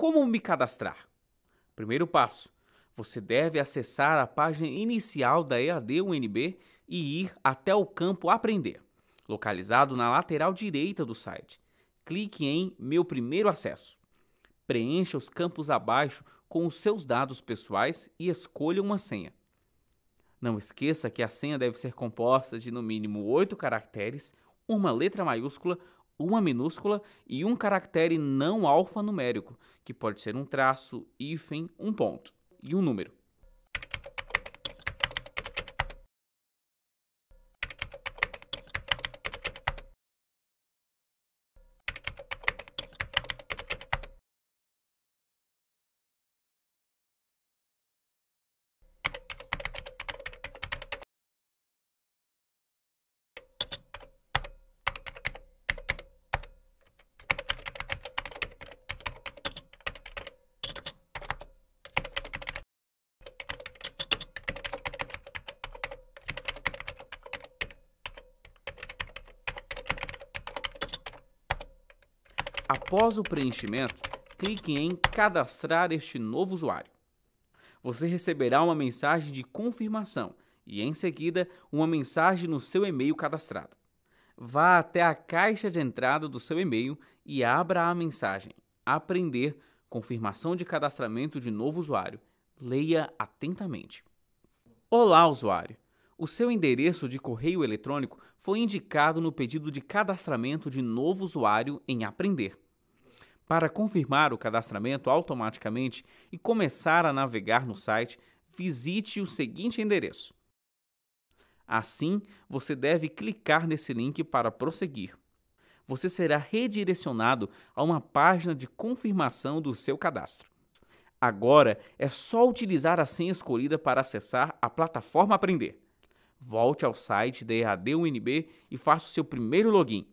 Como me cadastrar? Primeiro passo: você deve acessar a página inicial da EAD UNB e ir até o campo Aprender, localizado na lateral direita do site. Clique em Meu Primeiro Acesso. Preencha os campos abaixo com os seus dados pessoais e escolha uma senha. Não esqueça que a senha deve ser composta de no mínimo 8 caracteres uma letra maiúscula, uma minúscula e um caractere não alfanumérico, que pode ser um traço, hífen, um ponto e um número. Após o preenchimento, clique em Cadastrar este novo usuário. Você receberá uma mensagem de confirmação e, em seguida, uma mensagem no seu e-mail cadastrado. Vá até a caixa de entrada do seu e-mail e abra a mensagem Aprender Confirmação de Cadastramento de Novo Usuário. Leia atentamente. Olá, usuário! O seu endereço de correio eletrônico foi indicado no pedido de cadastramento de novo usuário em Aprender. Para confirmar o cadastramento automaticamente e começar a navegar no site, visite o seguinte endereço. Assim, você deve clicar nesse link para prosseguir. Você será redirecionado a uma página de confirmação do seu cadastro. Agora é só utilizar a senha escolhida para acessar a plataforma Aprender volte ao site da EAD e faça o seu primeiro login.